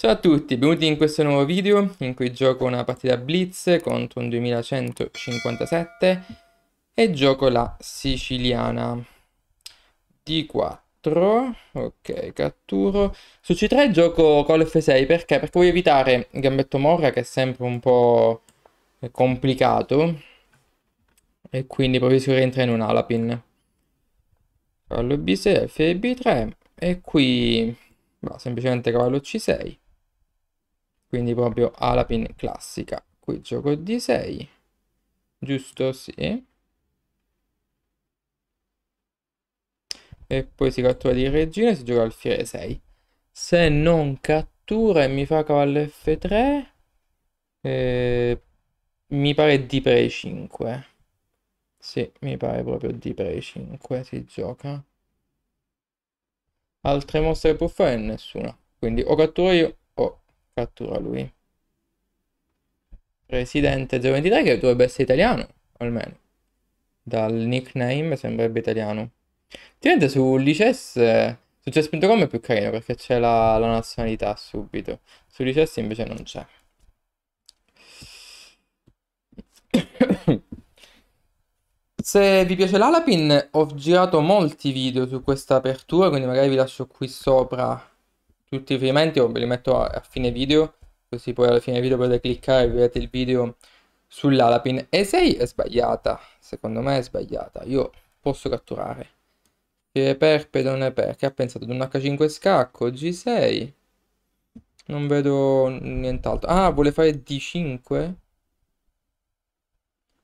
Ciao a tutti, benvenuti in questo nuovo video in cui gioco una partita blitz contro un 2157 e gioco la siciliana D4 ok, catturo su C3 gioco Call l'F6 perché? Perché voglio evitare gambetto morra che è sempre un po' complicato e quindi proprio si rientra in un Alapin cavallo B6, F e B3 e qui va semplicemente cavallo C6 quindi proprio Alapin classica. Qui gioco D6, giusto? Sì. E poi si cattura di regina e si gioca alfiere 6. Se non cattura e mi fa cavallo F3, eh, mi pare D per 5 Sì, mi pare proprio D per 5 si gioca. Altre mosse che può fare? Nessuna. Quindi o cattura io cattura lui. Presidente 023 che dovrebbe essere italiano, almeno. Dal nickname sembrerebbe italiano. Effettivamente su Lices, eh, su chess.com è più carino perché c'è la, la, nazionalità subito. Su Lices invece non c'è. Se vi piace l'Alapin ho girato molti video su questa apertura, quindi magari vi lascio qui sopra tutti i riferimenti ve li metto a, a fine video, così poi alla fine video potete cliccare e vedete il video sull'Alapin. E 6 è sbagliata, secondo me è sbagliata, io posso catturare. Che è perpe non è perché ha pensato ad un H5 scacco, G6. Non vedo nient'altro. Ah, vuole fare D5?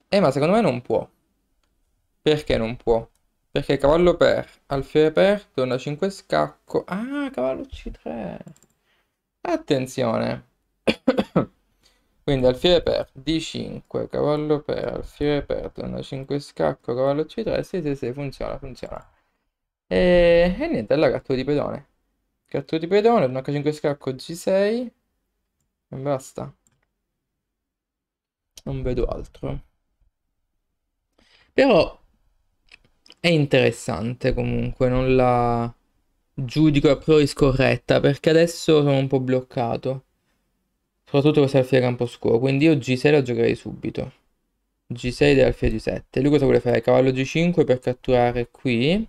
Eh, ma secondo me non può. Perché non può? Perché cavallo per, alfiere per, donna 5 scacco. Ah, cavallo C3. Attenzione. Quindi alfiere per, D5, cavallo per, alfiere per, donna 5 scacco, cavallo C3. Sì, sì, sì, funziona, funziona. E, e niente, allora gatto di pedone. Gatto di pedone, donna 5 scacco, G6. E basta. Non vedo altro. Però è interessante comunque, non la giudico a priori scorretta perché adesso sono un po' bloccato. Soprattutto questa alfia campo scuro, quindi io G6 la giocherei subito. G6 dell'alfia G7. Lui cosa vuole fare? Cavallo G5 per catturare qui.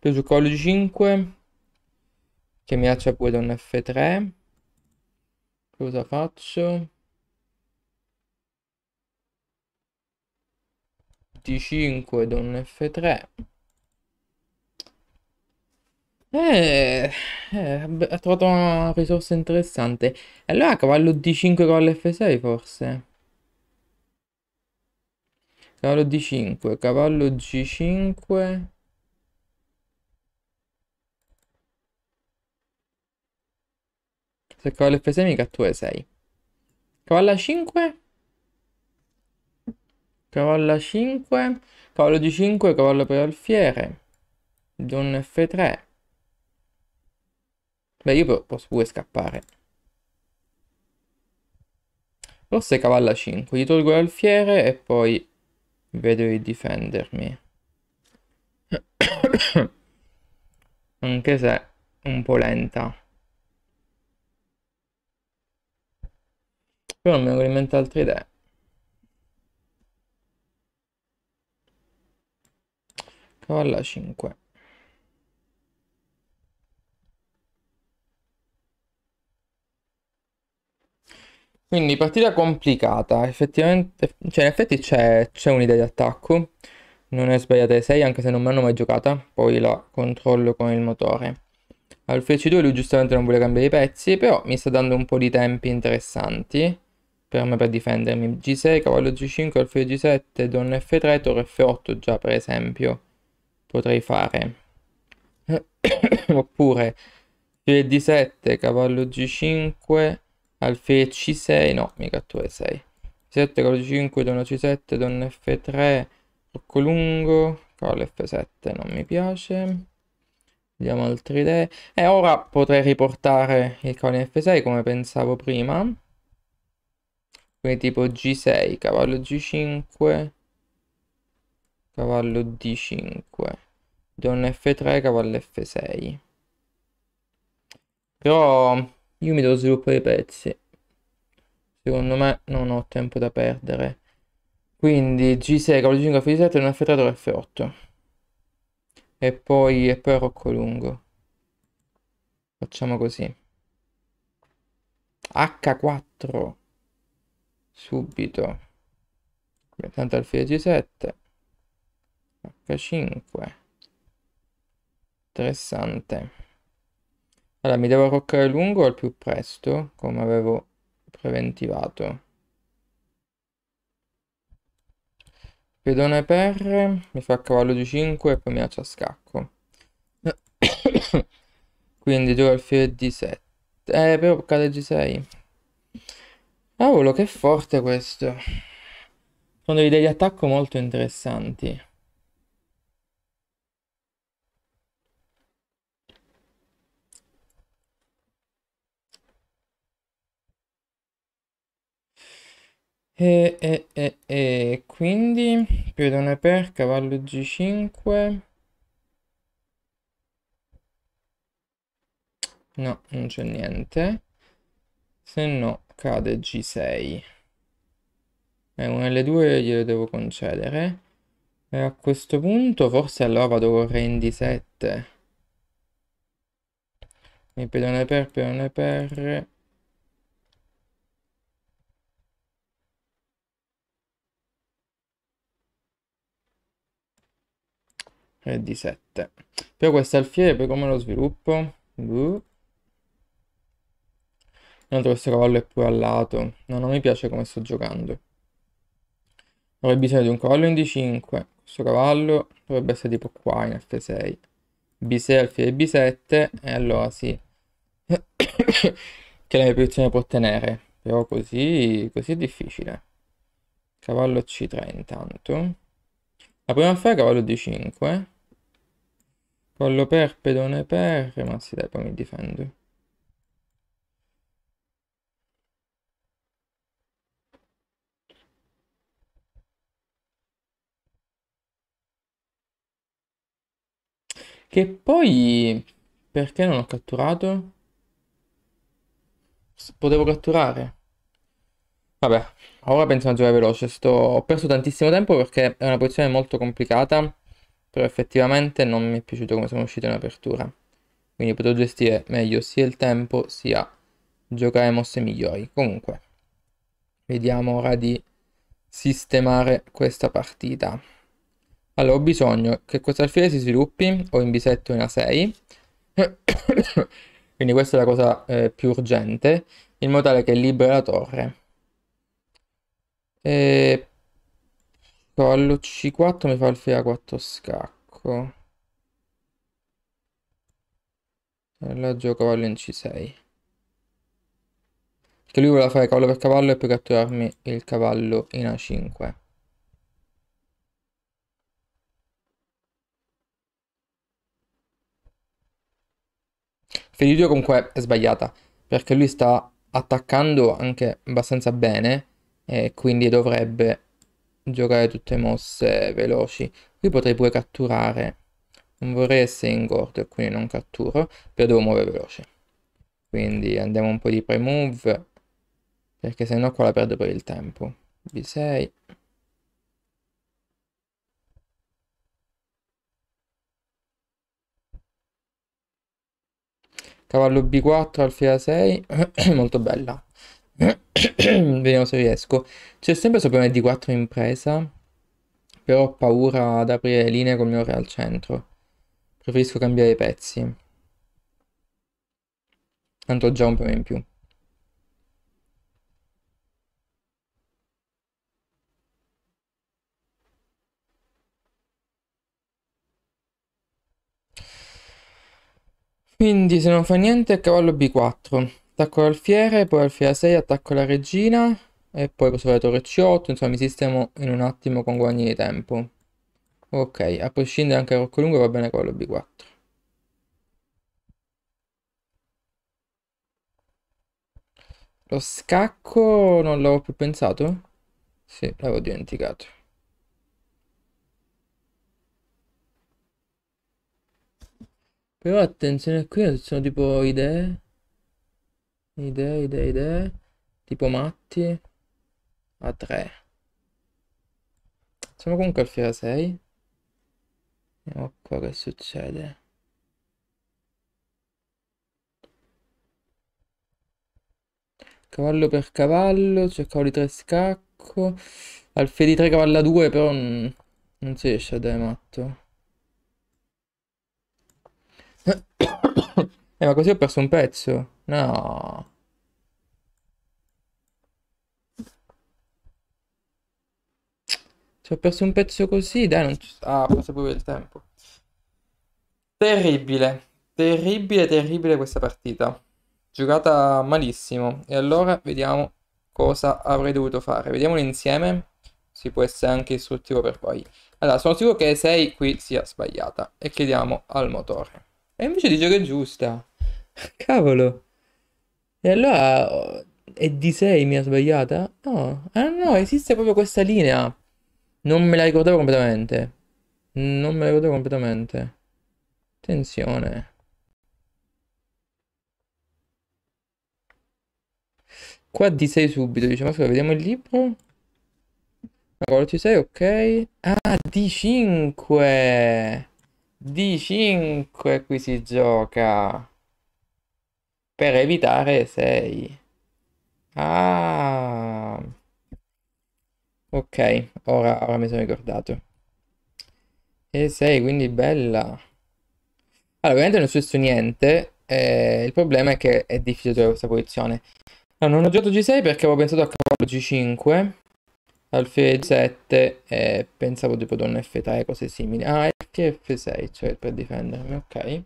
Lui su cavallo G5 che minaccia pure da un F3. Cosa faccio? D5, donna F3. Eh, eh, ha trovato una risorsa interessante. Allora cavallo D5, cavallo F6 forse. Cavallo D5, cavallo G5. Se cavallo F6 mi cattura 6. Cavallo A5. Cavalla 5, cavallo di 5, cavallo per alfiere, donna F3. Beh, io posso pure scappare. Forse cavalla 5, gli tolgo l'alfiere e poi vedo di difendermi. Anche se un po' lenta. Però non mi vengono in mente altre idee. cavalla 5 quindi partita complicata effettivamente cioè in effetti c'è, un'idea di attacco non è sbagliata 6 anche se non mi hanno mai giocata poi la controllo con il motore al FC2 lui giustamente non vuole cambiare i pezzi però mi sta dando un po' di tempi interessanti per me per difendermi G6, cavallo G5, alfio G7, donna F3, torre F8 già per esempio potrei fare. Oppure G D7, cavallo G5, alfe C6, no, mi cattura 6. 7, cavallo G5, donna C7, donna F3, tocco lungo, cavallo F7 non mi piace. Vediamo altre idee. E ora potrei riportare il cavallo F6 come pensavo prima. Quindi tipo G6, cavallo G5, cavallo D5. Donna F3, cavallo F6. Però io mi devo sviluppare i pezzi. Secondo me non ho tempo da perdere. Quindi G6, cavallo 5 F7, donna F3, torre F8. E poi, e poi Rocco lungo. Facciamo così. H4. Subito. Tanto alfile G7. H5. Interessante. Allora, mi devo arroccare lungo al più presto, come avevo preventivato. Pedone per, mi fa cavallo di 5 e poi mi lascia scacco. Quindi gioco alfiere D7. Eh, però cade G6. Cavolo, che forte questo. Sono dei degli attacco molto interessanti. E, e, e, e quindi pedone per cavallo g5 no non c'è niente se no cade g6 e un l2 glielo devo concedere e a questo punto forse allora vado con re in d7 mi pedone per pedone per e di 7. però questo alfiere, poi come lo sviluppo? Buh. Inoltre questo cavallo è pure a lato. No, non mi piace come sto giocando. Avrei bisogno di un cavallo in D5. Questo cavallo dovrebbe essere tipo qua in F6. B6 alfiere B7 e allora sì. che la mia posizione può tenere. Però così, così è difficile. Cavallo C3 intanto. La prima è cavallo D5. Pollo per, pedone per, ma si dai, poi mi difendo. Che poi... Perché non ho catturato? Potevo catturare. Vabbè, ora penso a giocare veloce. Sto... Ho perso tantissimo tempo perché è una posizione molto complicata però effettivamente non mi è piaciuto come sono uscito in apertura. Quindi potrò gestire meglio sia il tempo sia giocare mosse migliori. Comunque, vediamo ora di sistemare questa partita. Allora, ho bisogno che questo alfiere si sviluppi, ho in bisetto una 6, quindi questa è la cosa eh, più urgente, in modo tale che libera la torre. E Cavallo C4 mi fa il alfea 4 scacco. Allora gioco cavallo in C6. Perché lui voleva fare cavallo per cavallo e poi catturarmi il cavallo in A5. Felidio comunque è sbagliata, perché lui sta attaccando anche abbastanza bene e quindi dovrebbe giocare tutte mosse veloci. Qui potrei pure catturare. Non vorrei essere ingordo e quindi non catturo, però devo muovere veloce. Quindi andiamo un po' di pre-move, perché sennò qua la perdo per il tempo. B6. Cavallo B4, alfiera 6, molto bella. Eh? Vediamo se riesco. C'è sempre sopra una D4 impresa. Però ho paura ad aprire linee col mio re al centro. Preferisco cambiare i pezzi. Tanto ho già un premio in più. Quindi se non fa niente è cavallo B4. Attacco l'alfiere, poi alfiere a 6, attacco la regina e poi posso fare torre C8, insomma mi sistemo in un attimo con guagni di tempo. Ok, a prescindere anche Rocco Lungo va bene quello B4. Lo scacco non l'avevo più pensato? Sì, l'avevo dimenticato. Però attenzione qui, ci sono tipo idee idee, idee, idee, tipo matti, a 3. Siamo comunque al fiera 6. Vediamo qua che succede. Cavallo per cavallo, c'è cavallo di 3 scacco. Alfe di 3 cavalla 2 però non, non si esce a dare matto. Eh ma così ho perso un pezzo. No. Ci ho perso un pezzo così, dai, non ci... Ah, passa pure il tempo. Terribile, terribile, terribile questa partita. Giocata malissimo. E allora vediamo cosa avrei dovuto fare. Vediamolo insieme. Si può essere anche istruttivo per poi. Allora, sono sicuro che 6 qui sia sbagliata. E chiediamo al motore. E invece dice che è giusta. Cavolo. E allora è di 6 mi ha sbagliata? No, ah no, esiste proprio questa linea. Non me la ricordavo completamente. Non me la ricordavo completamente. Attenzione. Qua di 6 subito, dice, ma vediamo il libro. Allora, ci sei, ok. Ah, D5! D5 qui si gioca per evitare 6. Ah. Ok, ora, ora mi sono ricordato. E 6, quindi bella. Allora, ovviamente non è successo niente. Eh, il problema è che è difficile trovare questa posizione. No, non ho giocato G6 perché avevo pensato a cavallo G5, alfiere G7 e pensavo tipo donna F3 cose simili. Ah, F6, cioè per difendermi, ok.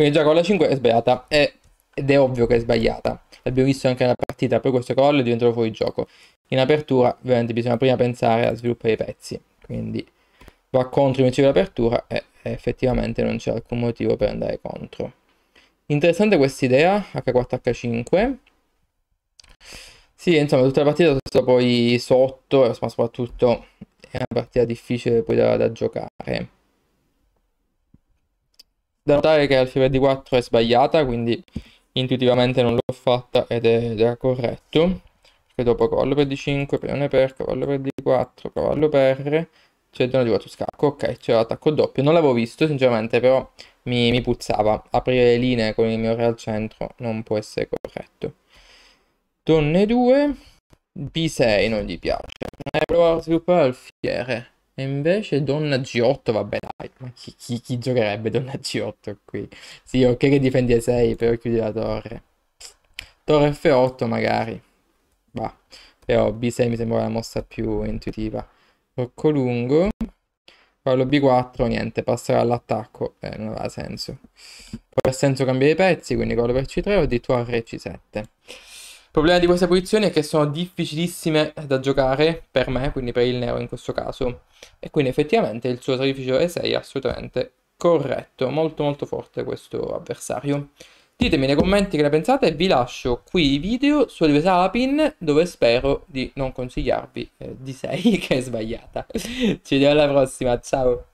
Quindi già con la 5 è sbagliata. È, ed è ovvio che è sbagliata. L'abbiamo visto anche nella partita, poi questo gol è diventato fuori gioco. In apertura, ovviamente, bisogna prima pensare a sviluppare i pezzi. Quindi va contro invece principio dell'apertura e effettivamente non c'è alcun motivo per andare contro. Interessante questa idea, H4H5. Sì, insomma, tutta la partita sono stato poi sotto, ma soprattutto è una partita difficile poi da, da giocare. Da notare che Alfie 4 è sbagliata, quindi intuitivamente non l'ho fatta ed è corretto. Perché dopo cavallo per d5, peone per, cavallo per d4, cavallo per, c'è il di 4 scacco. Ok, c'è l'attacco doppio. Non l'avevo visto, sinceramente, però mi, mi puzzava. Aprire le linee con il mio re al centro non può essere corretto. Donne 2, b6 non gli piace. E eh, prova a sviluppare alfiere. E invece Donna G8, vabbè dai, ma chi, chi, chi giocherebbe Donna G8 qui? Sì, ok che difendi E6, però chiudi la torre. Torre F8 magari. Va. Però B6 mi sembra la mossa più intuitiva. Rocco lungo. Cavallo B4, niente, passerà all'attacco. Eh, non aveva senso. Poi ha senso cambiare i pezzi, quindi cavallo per C3 o addirittura R C7. Il problema di queste posizioni è che sono difficilissime da giocare per me, quindi per il Neo in questo caso. E quindi effettivamente il suo sacrificio E6 è assolutamente corretto, molto molto forte questo avversario. Ditemi nei commenti che ne pensate e vi lascio qui i video sulle Salapin dove spero di non consigliarvi eh, di 6 che è sbagliata. Ci vediamo alla prossima, ciao!